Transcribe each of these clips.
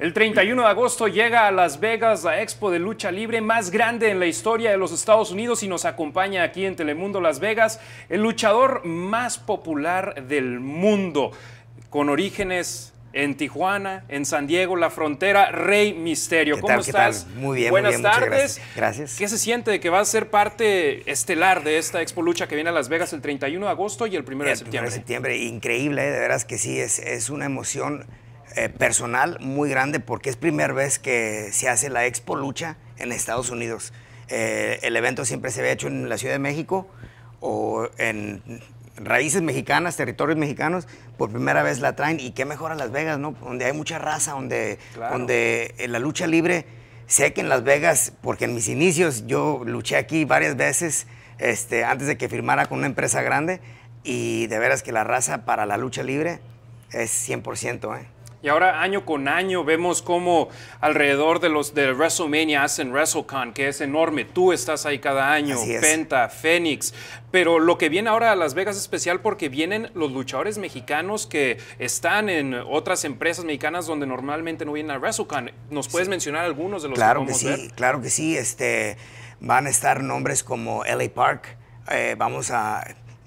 El 31 de agosto llega a Las Vegas la expo de lucha libre más grande en la historia de los Estados Unidos y nos acompaña aquí en Telemundo Las Vegas el luchador más popular del mundo, con orígenes en Tijuana, en San Diego, la frontera, Rey Misterio. ¿Cómo estás? Muy bien, buenas tardes. Gracias. ¿Qué se siente de que va a ser parte estelar de esta Expo Lucha que viene a Las Vegas el 31 de agosto y el 1 de septiembre? El 1 de septiembre, increíble, ¿eh? de veras que sí, es, es una emoción eh, personal muy grande porque es primera vez que se hace la Expo Lucha en Estados Unidos. Eh, el evento siempre se había hecho en la Ciudad de México o en raíces mexicanas, territorios mexicanos, por primera vez la traen y qué mejor Las Vegas, ¿no? Donde hay mucha raza, donde, donde la lucha libre, sé que en Las Vegas, porque en mis inicios yo luché aquí varias veces este, antes de que firmara con una empresa grande y de veras que la raza para la lucha libre es 100%, ¿eh? Y ahora año con año vemos cómo alrededor de los de WrestleMania hacen WrestleCon, que es enorme. Tú estás ahí cada año, Penta, Fénix. Pero lo que viene ahora a Las Vegas es especial porque vienen los luchadores mexicanos que están en otras empresas mexicanas donde normalmente no vienen a WrestleCon. ¿Nos puedes mencionar algunos de los claro que, sí, Claro que sí, este, van a estar nombres como LA Park. Eh, vamos a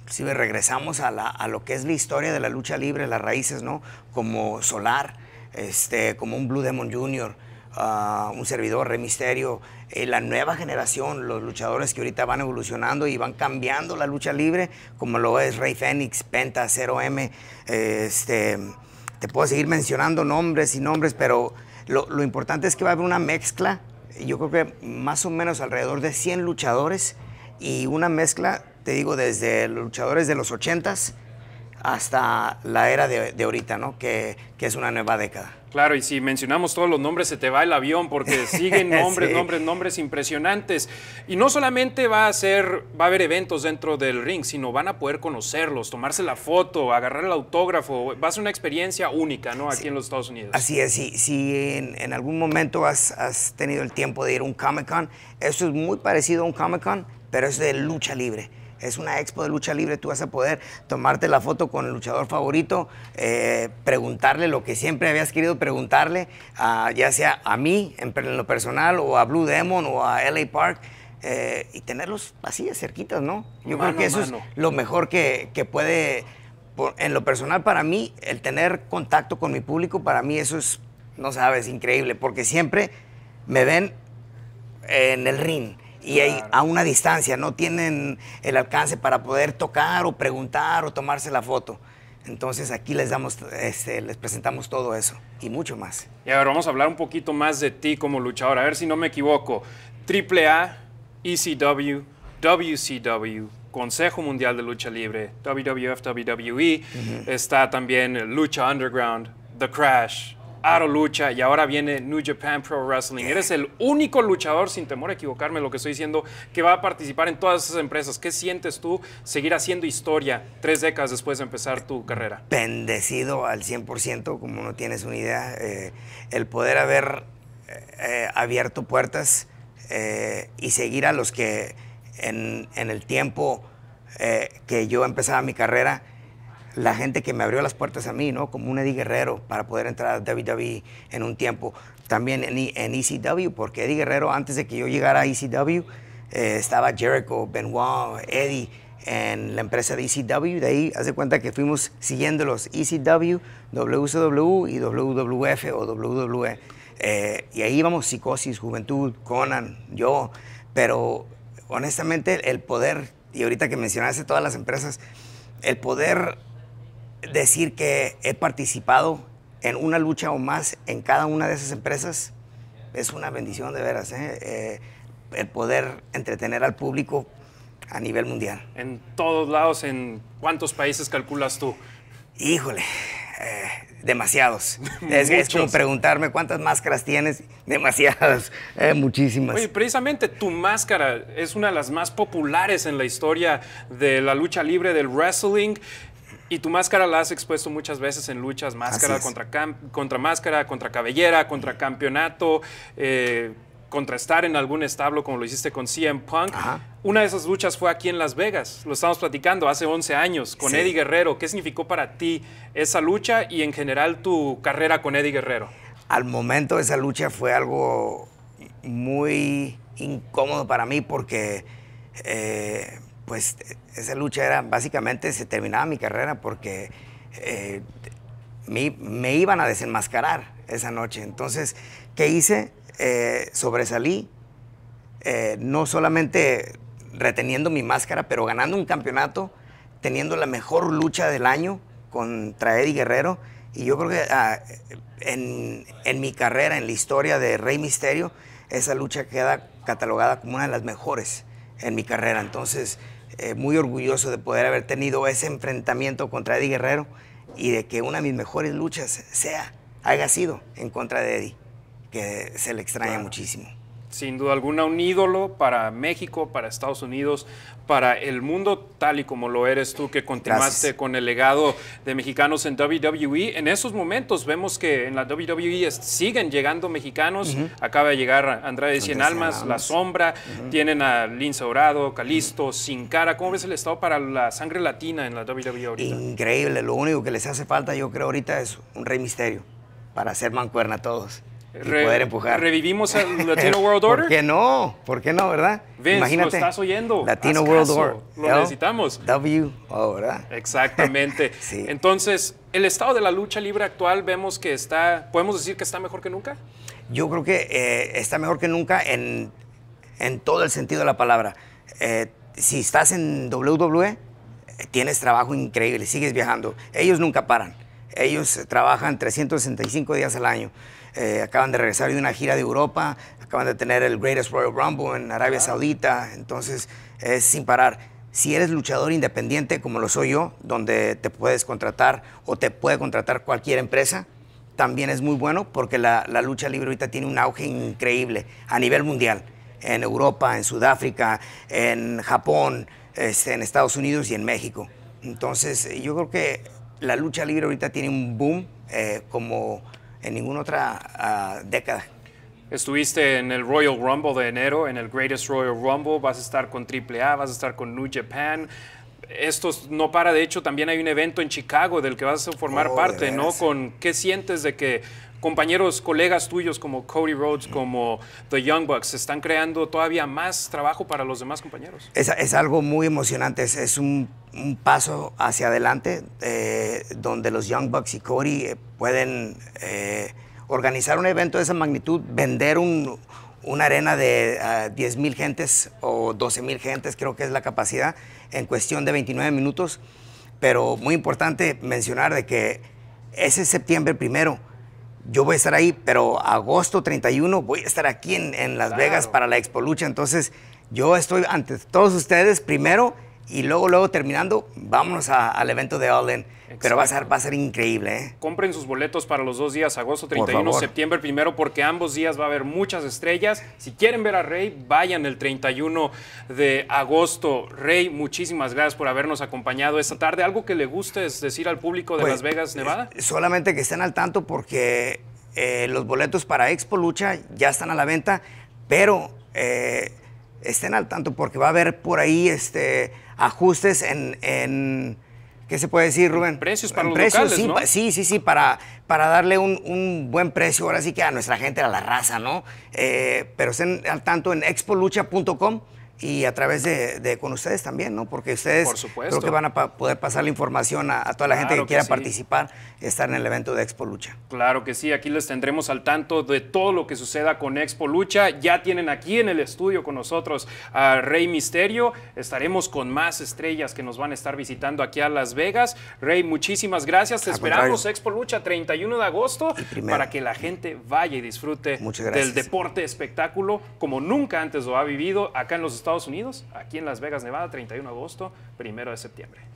si regresamos a, lo que es la historia de la lucha libre, las raíces, ¿no? Como Solar, este, como un Blue Demon Jr., ah, un servidor, Rey Misterio, eh, la nueva generación, los luchadores que ahorita van evolucionando y van cambiando la lucha libre, como lo es Rey Fénix, Penta, 0M, este, te puedo seguir mencionando nombres y nombres, pero lo, lo, importante es que va a haber una mezcla, yo creo que más o menos alrededor de 100 luchadores y una mezcla te digo, desde luchadores de los 80s hasta la era de, de ahorita, ¿no? Que, que, es una nueva década. Claro, y si mencionamos todos los nombres, se te va el avión porque siguen nombres, nombres, nombres impresionantes. Y no solamente va a ser, va a haber eventos dentro del ring, sino van a poder conocerlos, tomarse la foto, agarrar el autógrafo. Va a ser una experiencia única, ¿no? Aquí en los Estados Unidos. Así es, sí, si en, algún momento has, has tenido el tiempo de ir a un Comic Con, eso es muy parecido a un Comic Con, pero es de lucha libre es una expo de lucha libre, tú vas a poder tomarte la foto con el luchador favorito, eh, preguntarle lo que siempre habías querido preguntarle, ya sea a mí en, lo personal o a Blue Demon o a LA Park. Eh, y tenerlos así de cerquitas, ¿no? Yo creo que eso es lo mejor que, puede, en lo personal para mí, el tener contacto con mi público, para mí eso es, no sabes, increíble, porque siempre me ven en el ring, y a una distancia, no tienen el alcance para poder tocar o preguntar o tomarse la foto. Entonces aquí les damos, este, les presentamos todo eso y mucho más. Y ahora vamos a hablar un poquito más de ti como luchador. A ver si no me equivoco. AAA, ECW, WCW, Consejo Mundial de Lucha Libre, WWF, WWE. Está también Lucha Underground, The Crash, Aro Lucha y ahora viene New Japan Pro Wrestling. Eres el único luchador, sin temor a equivocarme lo que estoy diciendo, que va a participar en todas esas empresas. ¿Qué sientes tú seguir haciendo historia tres décadas después de empezar tu carrera? Bendecido al 100%, como no tienes una idea. Eh, el poder haber eh, eh, abierto puertas y seguir a los que en el tiempo que yo empezaba mi carrera, la gente que me abrió las puertas a mí, ¿no? Como un Eddie Guerrero para poder entrar a WWE en un tiempo. También en, e- en ECW, porque Eddie Guerrero, antes de que yo llegara a ECW, eh, estaba Jericho, Benoit, Eddie en la empresa de ECW. De ahí, hace cuenta que fuimos siguiendo los ECW, WCW e y WWF o WWE. Eh, y ahí íbamos Psicosis, Juventud, Conan, yo. Pero honestamente, el poder, y ahorita que mencionaste todas las empresas, el poder decir que he participado en una lucha o más en cada una de esas empresas es una bendición de veras, ¿eh? Eh, el poder entretener al público a nivel mundial. En todos lados, ¿en cuántos países calculas tú? Híjole, eh, demasiados. es, como preguntarme cuántas máscaras tienes. Demasiadas, muchísimas. precisamente tu máscara es una de las más populares en la historia de la lucha libre, del wrestling. Y tu máscara la has expuesto muchas veces en luchas, máscara contra, contra máscara, contra cabellera, contra campeonato, eh, contra estar en algún establo como lo hiciste con CM Punk. Una de esas luchas fue aquí en Las Vegas, lo estamos platicando hace 11 años, con Eddie Guerrero. ¿Qué significó para ti esa lucha y en general tu carrera con Eddie Guerrero? Al momento de esa lucha fue algo muy incómodo para mí porque... Eh, pues esa lucha era básicamente se terminaba mi carrera porque eh, me, iban a desenmascarar esa noche. Entonces, ¿qué hice? Eh, sobresalí, eh, no solamente reteniendo mi máscara, pero ganando un campeonato, teniendo la mejor lucha del año contra Eddie Guerrero. Y yo creo que ah, en, en, mi carrera, en la historia de Rey Misterio, esa lucha queda catalogada como una de las mejores en mi carrera. Entonces, eh, muy orgulloso de poder haber tenido ese enfrentamiento contra Eddie Guerrero y de que una de mis mejores luchas sea, haya sido en contra de Eddie, que se le extraña muchísimo. Sin duda alguna, un ídolo para México, para Estados Unidos, para el mundo y como lo eres tú, que continuaste con el legado de mexicanos en WWE. En esos momentos vemos que en la WWE siguen llegando mexicanos. Acaba de llegar Andrade Cien Almas, La Sombra, tienen a Lince Dorado, Calisto, Sin Cara. ¿Cómo ves el estado para la sangre latina en la WWE ahorita? Increíble, lo único que les hace falta yo creo ahorita es un rey misterio para hacer mancuerna a todos empujar. ¿Revivimos el Latino World Order? ¿Por qué no? ¿Por qué no, verdad? Imagínate. Lo estás oyendo. Latino World Order. Lo necesitamos. W, ahora oh, ¿verdad? Exactamente. sí. Entonces, el estado de la lucha libre actual vemos que está, ¿podemos decir que está mejor que nunca? Yo creo que eh, está mejor que nunca en, en, todo el sentido de la palabra. Eh, si estás en WWE, tienes trabajo increíble, sigues viajando. Ellos nunca paran. Ellos eh, trabajan 365 días al año. Eh, acaban de regresar de una gira de Europa, acaban de tener el Greatest Royal Rumble en Arabia Saudita, entonces es sin parar. Si eres luchador independiente como lo soy yo, donde te puedes contratar o te puede contratar cualquier empresa, también es muy bueno porque la, lucha libre ahorita tiene un auge increíble a nivel mundial, en Europa, en Sudáfrica, en Japón, este, en Estados Unidos y en México. Entonces yo creo que la lucha libre ahorita tiene un boom eh, como en ninguna otra ah, década. Estuviste en el Royal Rumble de enero, en el Greatest Royal Rumble, vas a estar con AAA, vas a estar con New Japan esto no para, de hecho también hay un evento en Chicago del que vas a formar oh, parte, ¿no? Con ¿Qué sientes de que compañeros, colegas tuyos como Cody Rhodes, mm. como The Young Bucks, están creando todavía más trabajo para los demás compañeros? Es, algo muy emocionante, es, un, paso hacia adelante eh, donde los Young Bucks y Cody eh, pueden eh, organizar un evento de esa magnitud, vender un, una arena de 10.000 ah, mil gentes o 12.000 mil gentes, creo que es la capacidad, en cuestión de 29 minutos. Pero muy importante mencionar de que ese septiembre primero, yo voy a estar ahí, pero agosto 31 voy a estar aquí en, en Las Vegas para la Expo Lucha. Entonces, yo estoy ante todos ustedes primero y luego, luego terminando, vámonos al evento de All pero va a, ser, increíble. ¿eh? Compren sus boletos para los dos días, agosto 31, septiembre primero, porque ambos días va a haber muchas estrellas. Si quieren ver a Rey, vayan el 31 de agosto. Rey, muchísimas gracias por habernos acompañado esta tarde. ¿Algo que le guste decir al público de pues, Las Vegas, eh, Nevada? Solamente que estén al tanto porque eh, los boletos para Expo Lucha ya están a la venta, pero... estén al tanto porque va a haber por ahí este, ajustes en, ¿qué se puede decir, Rubén? Precios para los sí, sí, sí, para, para darle un, buen precio ahora sí que a nuestra gente, a la raza, ¿no? Eh, pero estén al tanto en expolucha.com y a través de, con ustedes también, ¿no? Porque ustedes creo que van a poder pasar la información a, toda la gente que quiera participar, estar en el evento de Expo Lucha. Claro que sí, aquí les tendremos al tanto de todo lo que suceda con Expo Lucha. Ya tienen aquí en el estudio con nosotros a Rey Misterio. Estaremos con más estrellas que nos van a estar visitando aquí a Las Vegas. Rey, muchísimas gracias. Te esperamos Expo Lucha 31 de agosto para que la gente vaya y disfrute del deporte espectáculo como nunca antes lo ha vivido acá en los Estados Estados Unidos, aquí en Las Vegas, Nevada, 31 de agosto, 1 de septiembre.